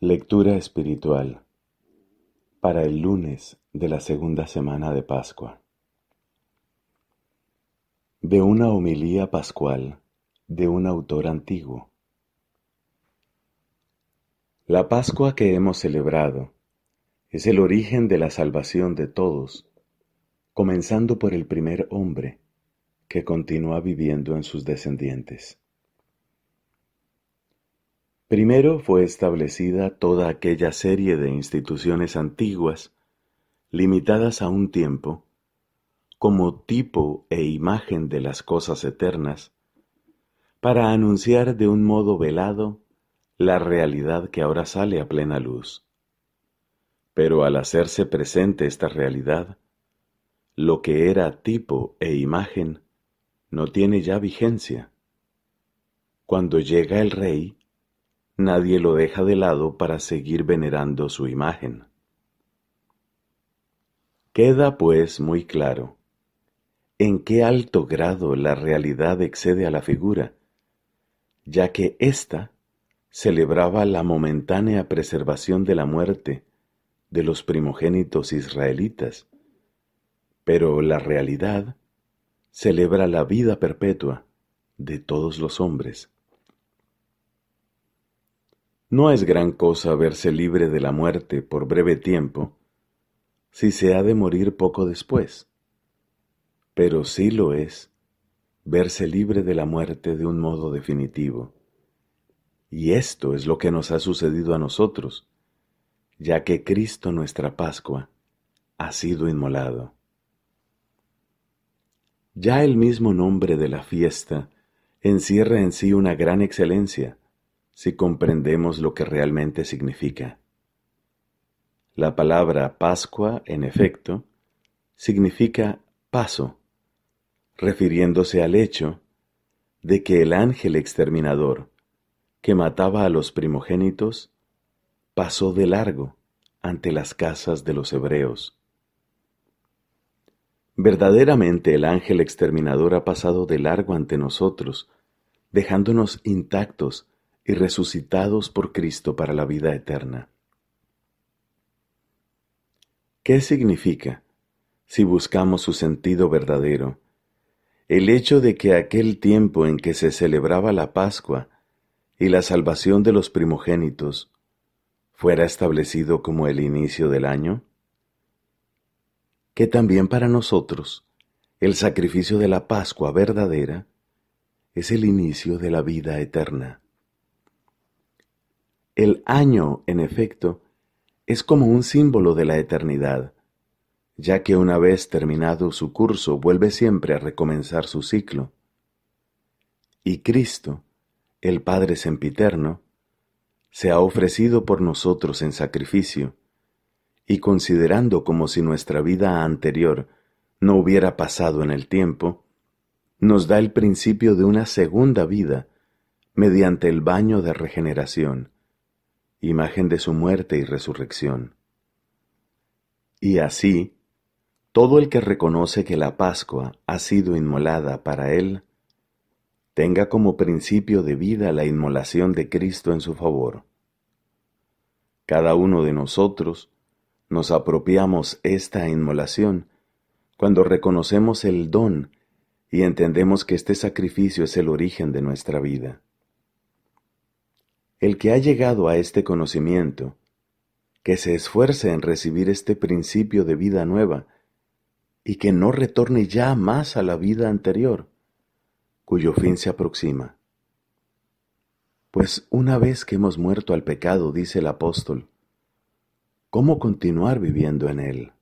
Lectura espiritual para el lunes de la segunda semana de Pascua. De una homilía pascual de un autor antiguo. La Pascua que hemos celebrado es el origen de la salvación de todos, comenzando por el primer hombre que continúa viviendo en sus descendientes. Primero fue establecida toda aquella serie de instituciones antiguas, limitadas a un tiempo, como tipo e imagen de las cosas eternas, para anunciar de un modo velado la realidad que ahora sale a plena luz. Pero al hacerse presente esta realidad, lo que era tipo e imagen no tiene ya vigencia. Cuando llega el rey, nadie lo deja de lado para seguir venerando su imagen. Queda pues muy claro en qué alto grado la realidad excede a la figura, ya que ésta celebraba la momentánea preservación de la muerte de los primogénitos israelitas, pero la realidad celebra la vida perpetua de todos los hombres. No es gran cosa verse libre de la muerte por breve tiempo si se ha de morir poco después, pero sí lo es verse libre de la muerte de un modo definitivo. Y esto es lo que nos ha sucedido a nosotros, ya que Cristo nuestra Pascua ha sido inmolado. Ya el mismo nombre de la fiesta encierra en sí una gran excelencia, si comprendemos lo que realmente significa. La palabra Pascua, en efecto, significa paso, refiriéndose al hecho de que el ángel exterminador, que mataba a los primogénitos, pasó de largo ante las casas de los hebreos. Verdaderamente el ángel exterminador ha pasado de largo ante nosotros, dejándonos intactos y resucitados por Cristo para la vida eterna. ¿Qué significa, si buscamos su sentido verdadero, el hecho de que aquel tiempo en que se celebraba la Pascua y la salvación de los primogénitos fuera establecido como el inicio del año? Que también para nosotros el sacrificio de la Pascua verdadera es el inicio de la vida eterna. El año, en efecto, es como un símbolo de la eternidad, ya que una vez terminado su curso vuelve siempre a recomenzar su ciclo. Y Cristo, el Padre Sempiterno, se ha ofrecido por nosotros en sacrificio, y considerando como si nuestra vida anterior no hubiera pasado en el tiempo, nos da el principio de una segunda vida mediante el baño de regeneración imagen de su muerte y resurrección. Y así, todo el que reconoce que la Pascua ha sido inmolada para él, tenga como principio de vida la inmolación de Cristo en su favor. Cada uno de nosotros nos apropiamos esta inmolación cuando reconocemos el don y entendemos que este sacrificio es el origen de nuestra vida. El que ha llegado a este conocimiento, que se esfuerce en recibir este principio de vida nueva, y que no retorne ya más a la vida anterior, cuyo fin se aproxima. Pues una vez que hemos muerto al pecado, dice el apóstol, ¿cómo continuar viviendo en él?